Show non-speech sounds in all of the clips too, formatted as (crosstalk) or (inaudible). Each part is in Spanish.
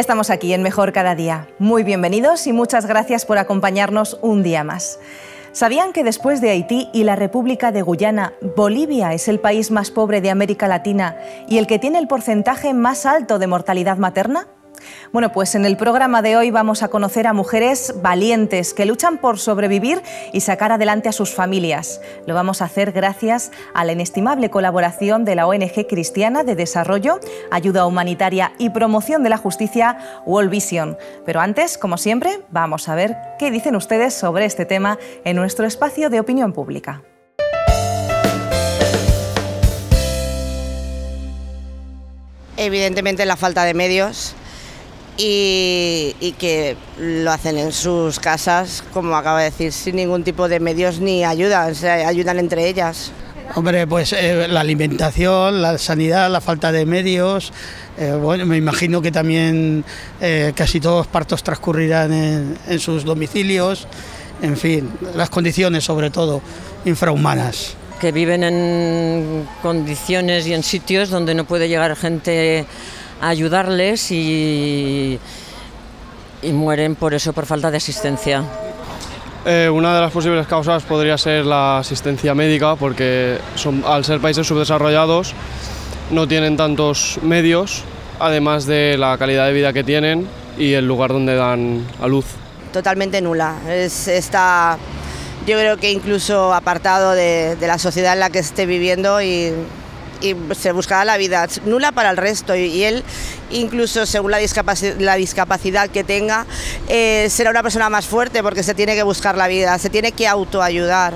estamos aquí en Mejor Cada Día. Muy bienvenidos y muchas gracias por acompañarnos un día más. ¿Sabían que después de Haití y la República de Guyana, Bolivia es el país más pobre de América Latina y el que tiene el porcentaje más alto de mortalidad materna? Bueno, pues en el programa de hoy vamos a conocer a mujeres valientes que luchan por sobrevivir y sacar adelante a sus familias. Lo vamos a hacer gracias a la inestimable colaboración de la ONG Cristiana de Desarrollo, Ayuda Humanitaria y Promoción de la Justicia World Vision. Pero antes, como siempre, vamos a ver qué dicen ustedes sobre este tema en nuestro espacio de opinión pública. Evidentemente la falta de medios y, que lo hacen en sus casas, como acaba de decir, sin ningún tipo de medios ni ayuda, ayudan entre ellas. Hombre, pues eh, la alimentación, la sanidad, la falta de medios. Eh, bueno, me imagino que también eh, casi todos los partos transcurrirán en, en sus domicilios. En fin, las condiciones, sobre todo, infrahumanas que viven en condiciones y en sitios donde no puede llegar gente ayudarles y, mueren por eso, por falta de asistencia. Eh, una de las posibles causas podría ser la asistencia médica, porque al ser países subdesarrollados no tienen tantos medios, además de la calidad de vida que tienen y el lugar donde dan a luz. Totalmente nula. Es, está, yo creo que incluso apartado de, de la sociedad en la que esté viviendo y y se buscará la vida nula para el resto y, él incluso según la, discapacidad, la discapacidad que tenga eh, será una persona más fuerte porque se tiene que buscar la vida, se tiene que autoayudar.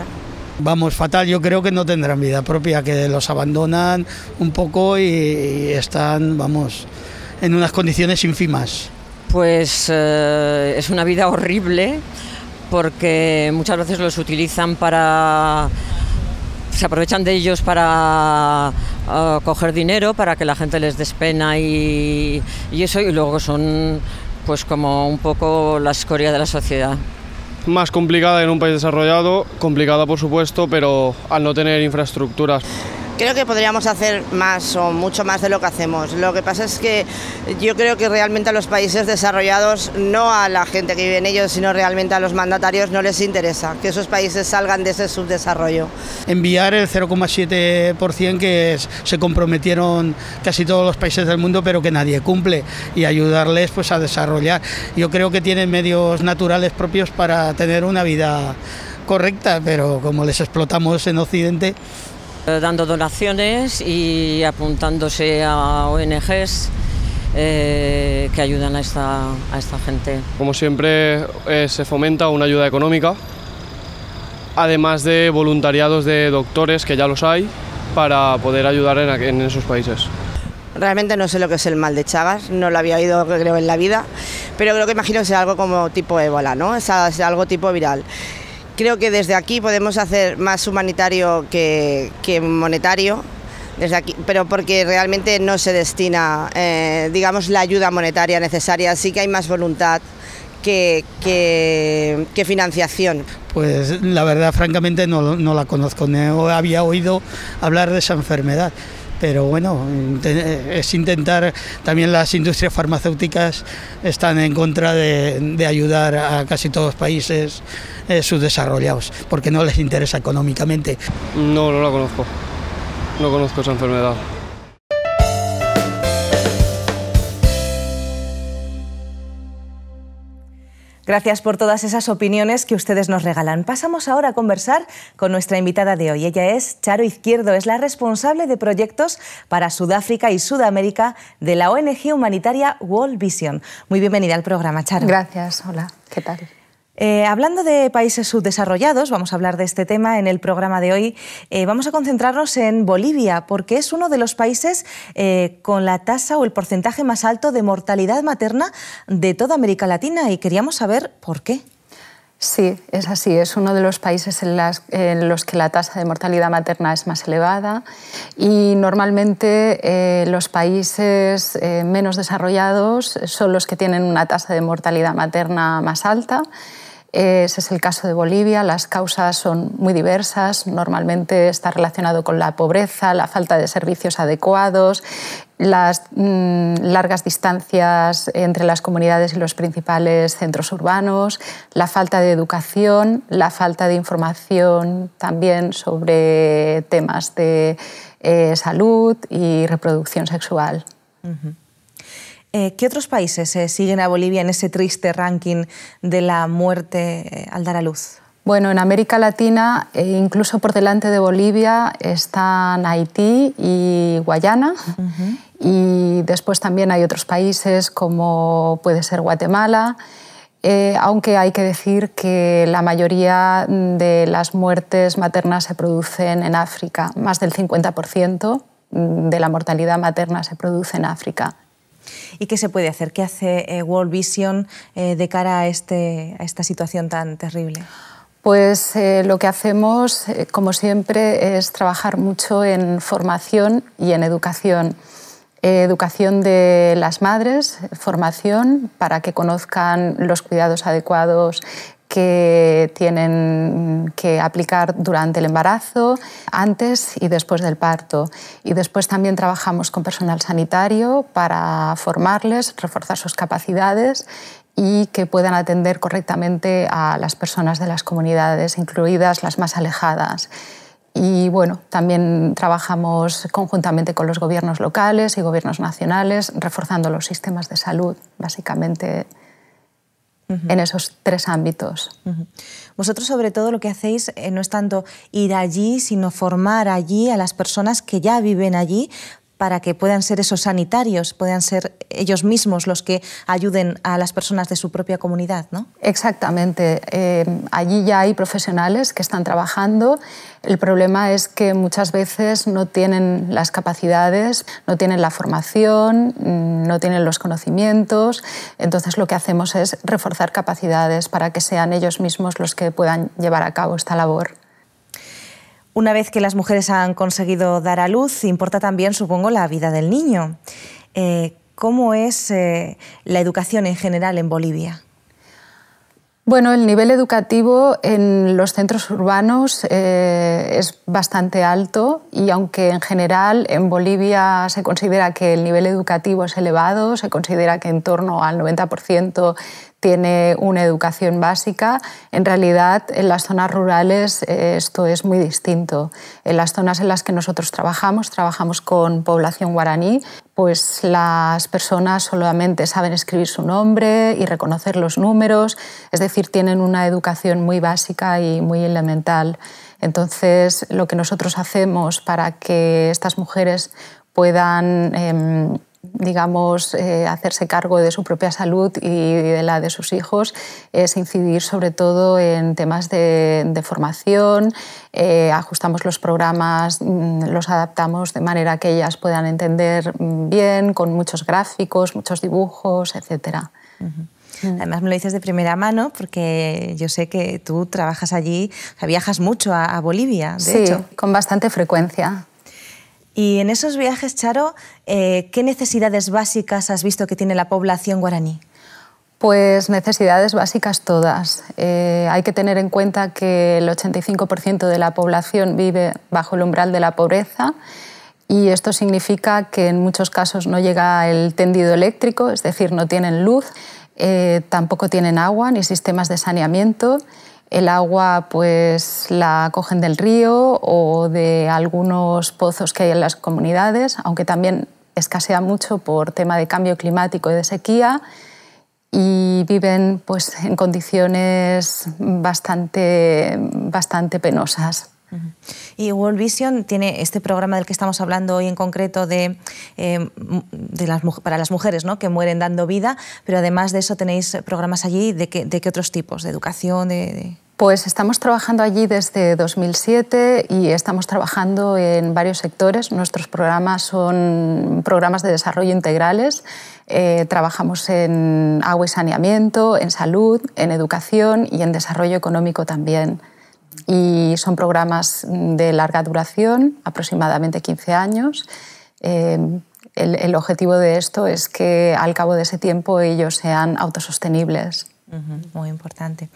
Vamos, fatal, yo creo que no tendrán vida propia, que los abandonan un poco y, están, vamos, en unas condiciones ínfimas. Pues eh, es una vida horrible porque muchas veces los utilizan para se aprovechan de ellos para eh, coger dinero, para que la gente les despena y, y eso, y luego son pues como un poco la escoria de la sociedad más complicada en un país desarrollado, complicada por supuesto, pero al no tener infraestructuras. Creo que podríamos hacer más o mucho más de lo que hacemos. Lo que pasa es que yo creo que realmente a los países desarrollados, no a la gente que vive en ellos, sino realmente a los mandatarios, no les interesa que esos países salgan de ese subdesarrollo. Enviar el 0,7% que se comprometieron casi todos los países del mundo, pero que nadie cumple, y ayudarles pues, a desarrollar. Yo creo que tienen medios naturales propios para tener una vida correcta, pero como les explotamos en Occidente, eh, dando donaciones y apuntándose a ONGs eh, que ayudan a esta, gente. Como siempre eh, se fomenta una ayuda económica, además de voluntariados de doctores, que ya los hay, para poder ayudar en, esos países. Realmente no sé lo que es el mal de Chagas, no lo había oído creo en la vida, pero creo que imagino que sea algo como tipo ébola, ¿no? Es algo tipo viral creo que desde aquí podemos hacer más humanitario que, monetario. Desde aquí, pero porque realmente no se destina, eh, digamos, la ayuda monetaria necesaria, así que hay más voluntad que, financiación? Pues la verdad, francamente, no, no la conozco, no había oído hablar de esa enfermedad pero bueno, es intentar, también las industrias farmacéuticas están en contra de, ayudar a casi todos los países eh, subdesarrollados, porque no les interesa económicamente. No, no la conozco, no conozco esa enfermedad. Gracias por todas esas opiniones que ustedes nos regalan. Pasamos ahora a conversar con nuestra invitada de hoy. Ella es Charo Izquierdo, es la responsable de proyectos para Sudáfrica y Sudamérica de la ONG humanitaria World Vision. Muy bienvenida al programa, Charo. Gracias, hola, ¿qué tal? Eh, hablando de países subdesarrollados, vamos a hablar de este tema en el programa de hoy, eh, vamos a concentrarnos en Bolivia, porque es uno de los países eh, con la tasa o el porcentaje más alto de mortalidad materna de toda América Latina y queríamos saber por qué. Sí, es así. Es uno de los países en, los que la tasa de mortalidad materna es más elevada y normalmente los países menos desarrollados son los que tienen una tasa de mortalidad materna más alta. Ese es el caso de Bolivia. Las causas son muy diversas. Normalmente está relacionado con la pobreza, la falta de servicios adecuados, las mm, largas distancias entre las comunidades y los principales centros urbanos, la falta de educación, la falta de información también sobre temas de eh, salud y reproducción sexual. Eh, ¿Qué otros países eh, siguen a Bolivia en ese triste ranking de la muerte eh, al dar a luz? Bueno, en América Latina, incluso por delante de Bolivia, están Haití y Guayana. Y después también hay otros países como puede ser Guatemala. aunque hay que decir que la mayoría de las muertes maternas se producen en África, más del 50% de la mortalidad materna se produce en África. ¿Y qué se puede hacer? ¿Qué hace eh, World Vision eh, de cara este, a, esta situación tan terrible? Pues eh, lo que hacemos, como siempre, es trabajar mucho en formación y en educación. educación de las madres, formación para que conozcan los cuidados adecuados que tienen que aplicar durante el embarazo, antes y después del parto. Y después también trabajamos con personal sanitario para formarles, reforzar sus capacidades y que puedan atender correctamente a las personas de las comunidades, incluidas las más alejadas. Y bueno, también trabajamos conjuntamente con los gobiernos locales y gobiernos nacionales, reforzando los sistemas de salud, básicamente en esos tres ámbitos. Vosotros sobre todo lo que hacéis eh, no es tanto ir allí, sino formar allí a las personas que ya viven allí para que puedan ser esos sanitarios, puedan ser ellos mismos los que ayuden a las personas de su propia comunidad, ¿no? Exactamente. Eh, allí ya hay profesionales que están trabajando. El problema es que muchas veces no tienen las capacidades, no tienen la formación, mm, no tienen los conocimientos. Entonces lo que hacemos es reforzar capacidades para que sean ellos mismos los que puedan llevar a cabo esta labor. Una vez que las mujeres han conseguido dar a luz, importa también, supongo, la vida del niño. Eh, ¿Cómo es eh, la educación en general en Bolivia? Bueno, el nivel educativo en los centros urbanos eh, es bastante alto y aunque en general en Bolivia se considera que el nivel educativo es elevado, se considera que en torno al 90% tiene una educación básica. En realidad, en las zonas rurales eh, esto es muy distinto. En las zonas en las que nosotros trabajamos, trabajamos con población guaraní, pues las personas solamente saben escribir su nombre y reconocer los números, es decir, tienen una educación muy básica y muy elemental. Entonces, lo que nosotros hacemos para que estas mujeres puedan... Em, digamos, eh, hacerse cargo de su propia salud y de la de sus hijos es incidir sobre todo en temas de, formación, eh, ajustamos los programas, mm, los adaptamos de manera que ellas puedan entender mm, bien, con muchos gráficos, muchos dibujos, etc. Además me lo dices de primera mano porque yo sé que tú trabajas allí, viajas mucho a, Bolivia, de sí, con bastante frecuencia. Y en esos viajes, Charo, eh, ¿qué necesidades básicas has visto que tiene la población guaraní? Pues necesidades básicas todas. Eh, hay que tener en cuenta que el 85% de la población vive bajo el umbral de la pobreza y esto significa que en muchos casos no llega el tendido eléctrico, es decir, no tienen luz, eh, tampoco tienen agua ni sistemas de saneamiento el agua pues la cogen del río o de algunos pozos que hay en las comunidades, aunque también escasea mucho por tema de cambio climático y de sequía y viven pues, en condiciones bastante penosas. Y World Vision tiene este programa del que estamos hablando hoy en concreto eh, para las mujeres ¿no? que mueren dando vida, pero además de eso tenéis programas allí de qué, otros tipos, de educación, Pues estamos trabajando allí desde 2007 y estamos trabajando en varios sectores. Nuestros programas son programas de desarrollo integrales. Eh, trabajamos en agua y saneamiento, en salud, en educación y en desarrollo económico también y son programas de larga duración, aproximadamente 15 años. Eh, el, objetivo de esto es que al cabo de ese tiempo ellos sean autosostenibles. muy importante.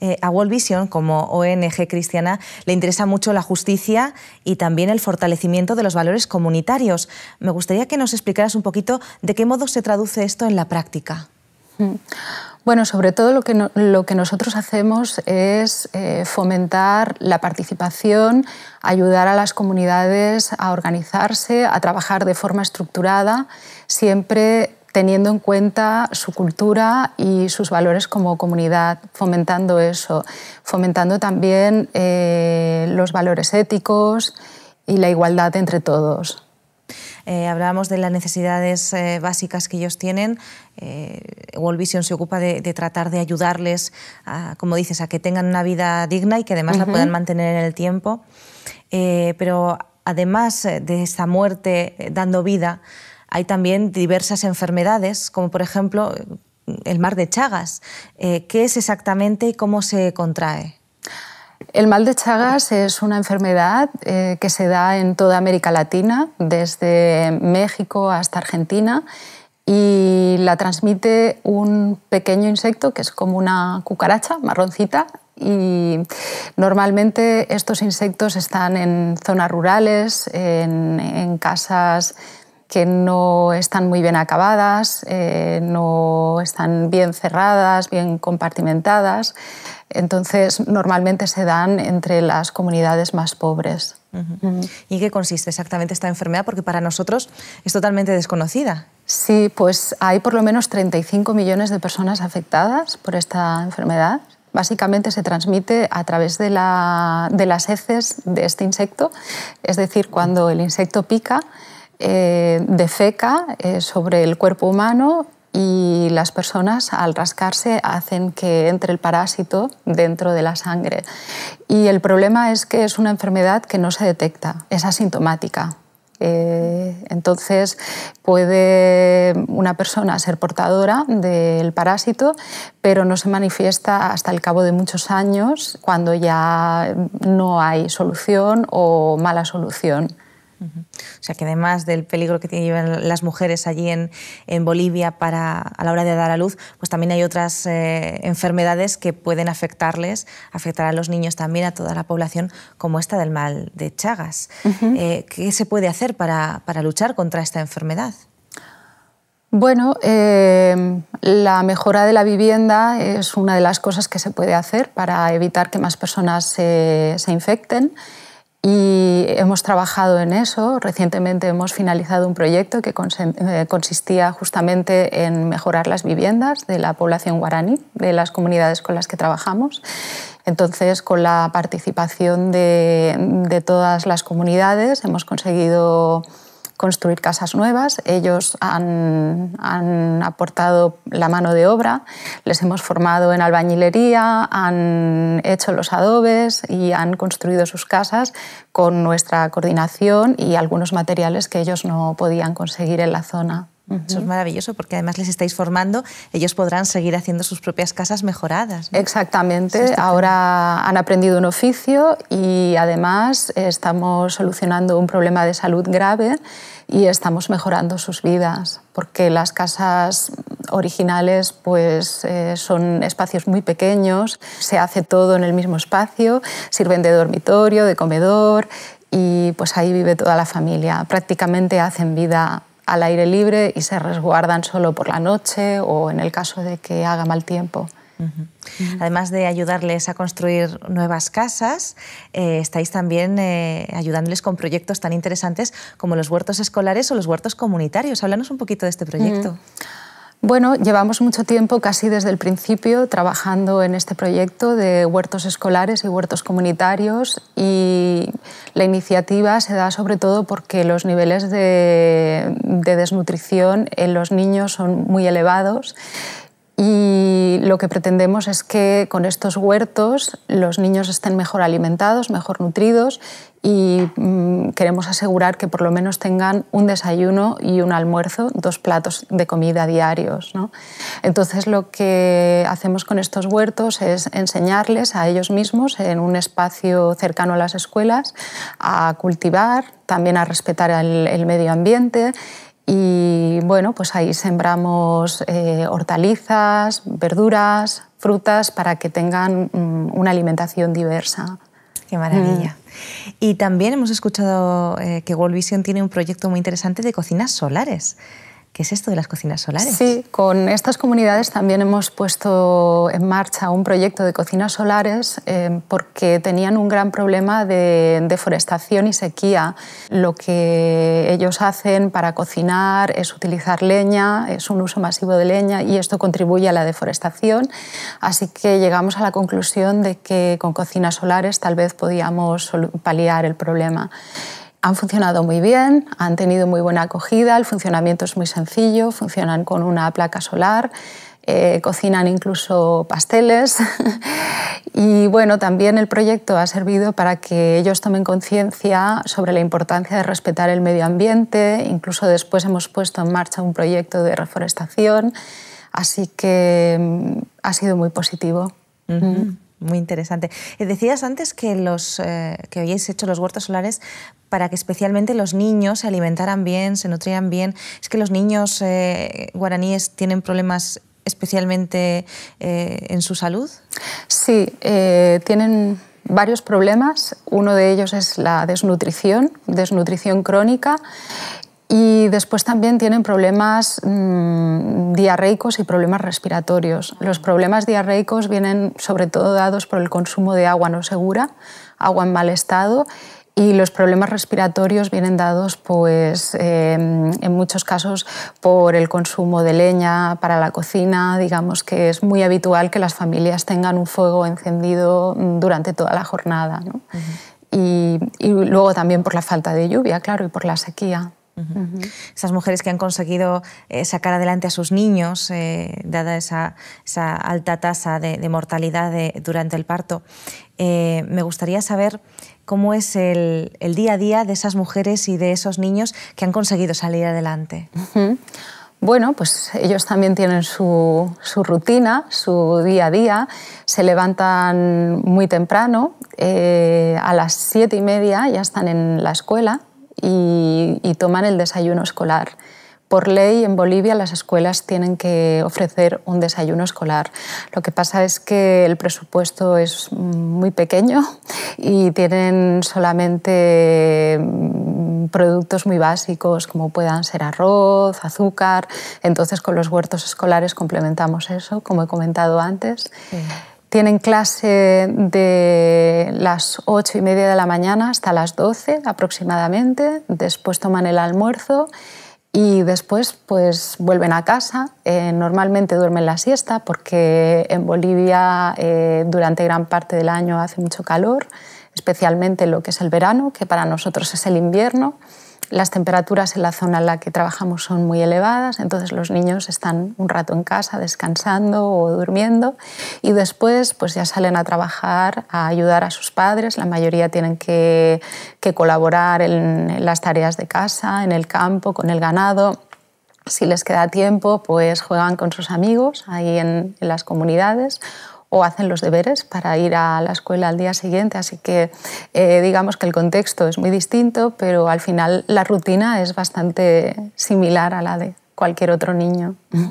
Eh, a World Vision, como ONG cristiana, le interesa mucho la justicia y también el fortalecimiento de los valores comunitarios. Me gustaría que nos explicaras un poquito de qué modo se traduce esto en la práctica. Mm. Bueno, sobre todo lo que, nosotros hacemos es eh, fomentar la participación, ayudar a las comunidades a organizarse, a trabajar de forma estructurada, siempre teniendo en cuenta su cultura y sus valores como comunidad, fomentando eso, fomentando también eh, los valores éticos y la igualdad entre todos. Eh, hablábamos de las necesidades eh, básicas que ellos tienen. Eh, World Vision se ocupa de, tratar de ayudarles, como dices, a que tengan una vida digna y que además la puedan mantener en el tiempo. pero además de esta muerte dando vida, hay también diversas enfermedades, como por ejemplo el mar de Chagas. ¿Qué es exactamente y cómo se contrae? El mal de Chagas es una enfermedad eh, que se da en toda América Latina, desde México hasta Argentina, y la transmite un pequeño insecto que es como una cucaracha marroncita. Y normalmente estos insectos están en zonas rurales, en casas que no están muy bien acabadas, eh, no están bien cerradas, bien compartimentadas. Entonces, normalmente se dan entre las comunidades más pobres. ¿Y qué consiste exactamente esta enfermedad? Porque para nosotros es totalmente desconocida. Sí, pues hay por lo menos 35 millones de personas afectadas por esta enfermedad. Básicamente se transmite a través de las heces de este insecto, es decir, cuando el insecto pica, eh, de feca eh, sobre el cuerpo humano y las personas al rascarse hacen que entre el parásito dentro de la sangre. Y el problema es que es una enfermedad que no se detecta, es asintomática. Eh, entonces puede una persona ser portadora del parásito, pero no se manifiesta hasta el cabo de muchos años cuando ya no hay solución o mala solución. O sea que además del peligro que tienen las mujeres allí en, Bolivia a la hora de dar a luz, pues también hay otras eh, enfermedades que pueden afectarles, afectar a los niños también, a toda la población, como esta del mal de Chagas. Eh, ¿Qué se puede hacer para, luchar contra esta enfermedad? Bueno, eh, la mejora de la vivienda es una de las cosas que se puede hacer para evitar que más personas se infecten y hemos trabajado en eso. Recientemente hemos finalizado un proyecto que eh, consistía justamente en mejorar las viviendas de la población guaraní, de las comunidades con las que trabajamos. Entonces, con la participación de, todas las comunidades, hemos conseguido construir casas nuevas. Ellos han, aportado la mano de obra, les hemos formado en albañilería, han hecho los adobes y han construido sus casas con nuestra coordinación y algunos materiales que ellos no podían conseguir en la zona. Eso es maravilloso porque además les estáis formando, ellos podrán seguir haciendo sus propias casas mejoradas. Exactamente, ahora han aprendido un oficio y además estamos solucionando un problema de salud grave y estamos mejorando sus vidas porque las casas originales pues, eh, son espacios muy pequeños, se hace todo en el mismo espacio, sirven de dormitorio, de comedor y pues ahí vive toda la familia. Prácticamente hacen vida al aire libre y se resguardan solo por la noche o en el caso de que haga mal tiempo. Además de ayudarles a construir nuevas casas, eh, estáis también eh, ayudándoles con proyectos tan interesantes como los huertos escolares o los huertos comunitarios. Háblanos un poquito de este proyecto. Bueno, llevamos mucho tiempo, casi desde el principio, trabajando en este proyecto de huertos escolares y huertos comunitarios y la iniciativa se da sobre todo porque los niveles de, desnutrición en los niños son muy elevados y lo que pretendemos es que con estos huertos los niños estén mejor alimentados, mejor nutridos y mm, queremos asegurar que por lo menos tengan un desayuno y un almuerzo, dos platos de comida diarios. ¿no? Entonces lo que hacemos con estos huertos es enseñarles a ellos mismos en un espacio cercano a las escuelas a cultivar, también a respetar el, medio ambiente y bueno, pues ahí sembramos eh, hortalizas, verduras, frutas para que tengan mm, una alimentación diversa. Qué maravilla. Mm. Y también hemos escuchado eh, que World Vision tiene un proyecto muy interesante de cocinas solares. ¿Qué es esto de las cocinas solares? Sí, con estas comunidades también hemos puesto en marcha un proyecto de cocinas solares eh, porque tenían un gran problema de deforestación y sequía. Lo que ellos hacen para cocinar es utilizar leña, es un uso masivo de leña y esto contribuye a la deforestación. Así que llegamos a la conclusión de que con cocinas solares tal vez podíamos paliar el problema han funcionado muy bien, han tenido muy buena acogida, el funcionamiento es muy sencillo, funcionan con una placa solar, eh, cocinan incluso pasteles (laughs) y bueno, también el proyecto ha servido para que ellos tomen conciencia sobre la importancia de respetar el medio ambiente, incluso después hemos puesto en marcha un proyecto de reforestación, así que mm, ha sido muy positivo. Muy interesante. Eh, decías antes que, los, eh, que habíais hecho los huertos solares para que especialmente los niños se alimentaran bien, se nutrieran bien. Es que los niños eh, guaraníes tienen problemas especialmente en su salud. Sí, tienen varios problemas. Uno de ellos es la desnutrición, desnutrición crónica y después también tienen problemas mm, diarreicos y problemas respiratorios. Los problemas diarreicos vienen sobre todo dados por el consumo de agua no segura, agua en mal estado, y los problemas respiratorios vienen dados, pues, em, en muchos casos por el consumo de leña para la cocina. Digamos que es muy habitual que las familias tengan un fuego encendido mm, durante toda la jornada. y luego también por la falta de lluvia, claro, y por la sequía. Esas mujeres que han conseguido eh, sacar adelante a sus niños, eh, dada esa, alta tasa de, mortalidad eh, durante el parto. me gustaría saber cómo es el, día a día de esas mujeres y de esos niños que han conseguido salir adelante. Bueno, pues ellos también tienen su, rutina, su día a día. Se levantan muy temprano, a las siete y media ya están en la escuela y, toman el desayuno escolar. Por ley, en Bolivia las escuelas tienen que ofrecer un desayuno escolar. Lo que pasa es que el presupuesto es muy pequeño y tienen solamente mm, productos muy básicos como puedan ser arroz, azúcar. Entonces con los huertos escolares complementamos eso, como he comentado antes. Tienen clase de las 8 y media de la mañana hasta las 12 aproximadamente. Después toman el almuerzo y después pues vuelven a casa. Eh, normalmente duermen la siesta porque en Bolivia eh, durante gran parte del año hace mucho calor, especialmente lo que es el verano, que para nosotros es el invierno. Las temperaturas en la zona en la que trabajamos son muy elevadas, entonces los niños están un rato en casa descansando o durmiendo y después pues ya salen a trabajar, a ayudar a sus padres. La mayoría tienen que, colaborar en las tareas de casa, en el campo, con el ganado. Si les queda tiempo, pues juegan con sus amigos ahí en, en las comunidades o hacen los deberes para ir a la escuela al día siguiente. Así que eh, digamos que el contexto es muy distinto, pero al final la rutina es bastante similar a la de cualquier otro niño. Mm.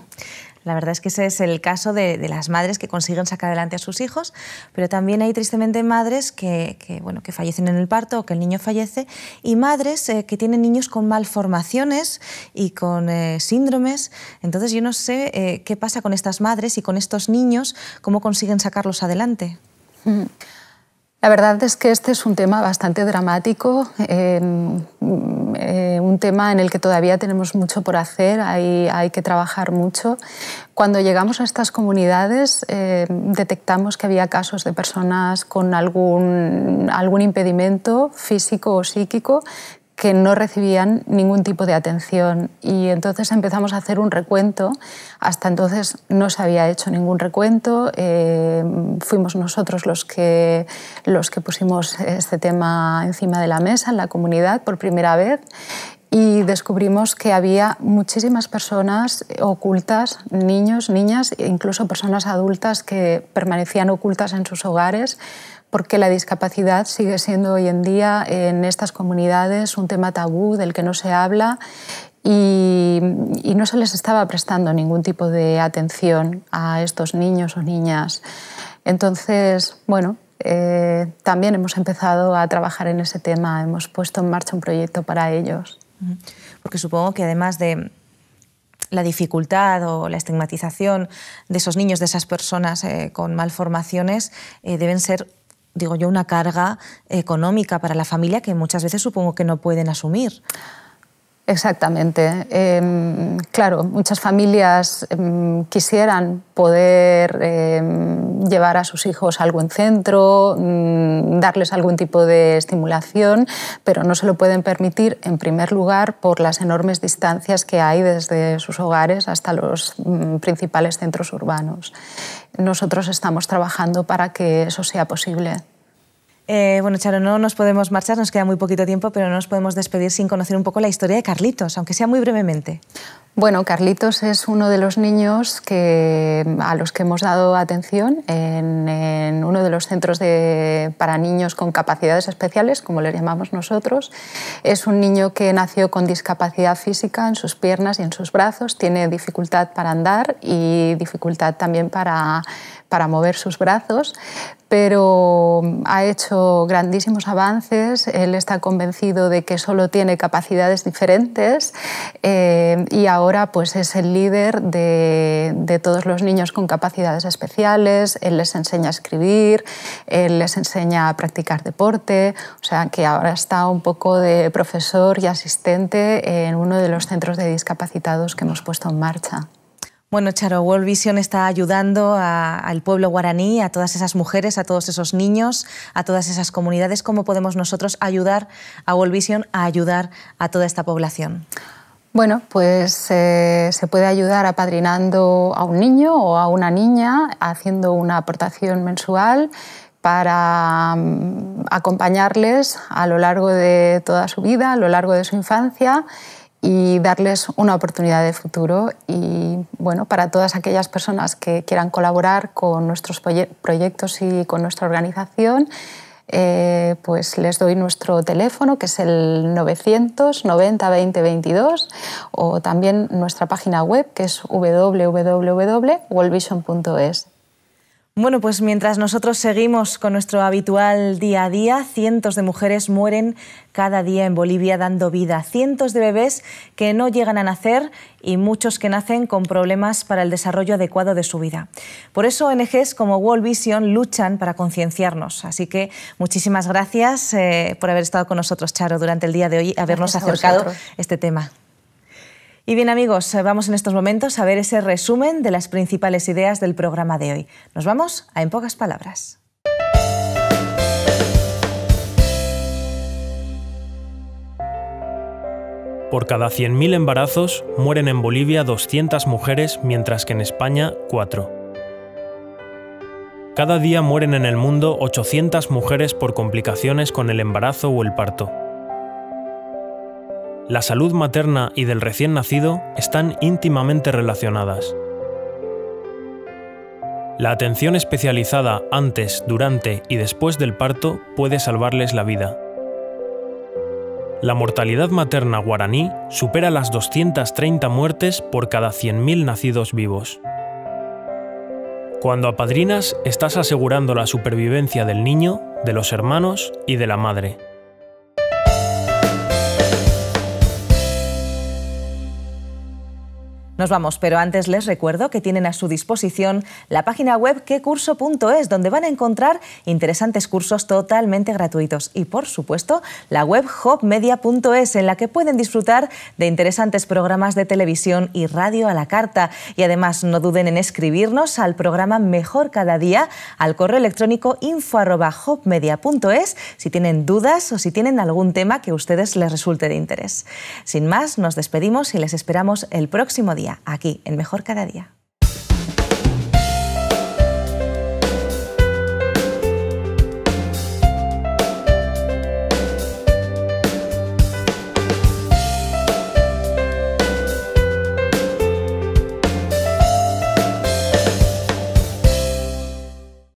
La verdad es que ese es el caso de, las madres que consiguen sacar adelante a sus hijos, pero también hay tristemente madres que, bueno, que fallecen en el parto o que el niño fallece y madres eh, que tienen niños con malformaciones y con eh, síndromes. Entonces yo no sé eh, qué pasa con estas madres y con estos niños, cómo consiguen sacarlos adelante. Mm. La verdad es que este es un tema bastante dramático, eh, un tema en el que todavía tenemos mucho por hacer, hay, que trabajar mucho. Cuando llegamos a estas comunidades eh, detectamos que había casos de personas con algún impedimento físico o psíquico que no recibían ningún tipo de atención. Y entonces empezamos a hacer un recuento. Hasta entonces no se había hecho ningún recuento. Eh, fuimos nosotros los que, los que pusimos este tema encima de la mesa en la comunidad por primera vez y descubrimos que había muchísimas personas ocultas, niños, niñas, e incluso personas adultas que permanecían ocultas en sus hogares porque la discapacidad sigue siendo hoy en día en estas comunidades un tema tabú del que no se habla y, no se les estaba prestando ningún tipo de atención a estos niños o niñas. Entonces, bueno, eh, también hemos empezado a trabajar en ese tema, hemos puesto en marcha un proyecto para ellos. Porque supongo que además de la dificultad o la estigmatización de esos niños, de esas personas eh, con malformaciones, eh, deben ser digo yo, una carga económica para la familia que muchas veces supongo que no pueden asumir. Exactamente. Em, claro, muchas familias em, quisieran poder em, llevar a sus hijos a algún centro, mm, darles algún tipo de estimulación, pero no se lo pueden permitir, en primer lugar, por las enormes distancias que hay desde sus hogares hasta los mm, principales centros urbanos. Nosotros estamos trabajando para que eso sea posible. Eh, bueno, Charo, no nos podemos marchar, nos queda muy poquito tiempo, pero no nos podemos despedir sin conocer un poco la historia de Carlitos, aunque sea muy brevemente. Bueno, Carlitos es uno de los niños que, a los que hemos dado atención en, uno de los centros para niños con capacidades especiales, como les llamamos nosotros. Es un niño que nació con discapacidad física en sus piernas y en sus brazos, tiene dificultad para andar y dificultad también para para mover sus brazos, pero ha hecho grandísimos avances, él está convencido de que solo tiene capacidades diferentes eh, y ahora pues, es el líder de, de, todos los niños con capacidades especiales, él les enseña a escribir, él les enseña a practicar deporte, o sea que ahora está un poco de profesor y asistente en uno de los centros de discapacitados que hemos puesto en marcha. Bueno, Charo, World Vision está ayudando al pueblo guaraní, a todas esas mujeres, a todos esos niños, a todas esas comunidades. ¿Cómo podemos nosotros ayudar a World Vision a ayudar a toda esta población? Bueno, pues eh, se puede ayudar apadrinando a un niño o a una niña, haciendo una aportación mensual para mm, acompañarles a lo largo de toda su vida, a lo largo de su infancia y darles una oportunidad de futuro y bueno, para todas aquellas personas que quieran colaborar con nuestros proyectos y con nuestra organización, eh, pues les doy nuestro teléfono que es el 990 20 o también nuestra página web que es www.worldvision.es. Bueno, pues mientras nosotros seguimos con nuestro habitual día a día, cientos de mujeres mueren cada día en Bolivia dando vida, cientos de bebés que no llegan a nacer y muchos que nacen con problemas para el desarrollo adecuado de su vida. Por eso ONGs como World Vision luchan para concienciarnos. Así que muchísimas gracias eh, por haber estado con nosotros, Charo, durante el día de hoy, y habernos acercado este tema. Y bien amigos, vamos en estos momentos a ver ese resumen de las principales ideas del programa de hoy. Nos vamos a En pocas palabras. Por cada 100.000 embarazos mueren en Bolivia 200 mujeres, mientras que en España 4. Cada día mueren en el mundo 800 mujeres por complicaciones con el embarazo o el parto la salud materna y del recién nacido están íntimamente relacionadas. La atención especializada antes, durante y después del parto puede salvarles la vida. La mortalidad materna guaraní supera las 230 muertes por cada 100.000 nacidos vivos. Cuando apadrinas, estás asegurando la supervivencia del niño, de los hermanos y de la madre. Nos vamos, pero antes les recuerdo que tienen a su disposición la página web quecurso.es, donde van a encontrar interesantes cursos totalmente gratuitos. Y por supuesto, la web hopmedia.es, en la que pueden disfrutar de interesantes programas de televisión y radio a la carta. Y además, no duden en escribirnos al programa Mejor Cada Día, al correo electrónico info.hopmedia.es, si tienen dudas o si tienen algún tema que a ustedes les resulte de interés. Sin más, nos despedimos y les esperamos el próximo día aquí, en Mejor Cada Día.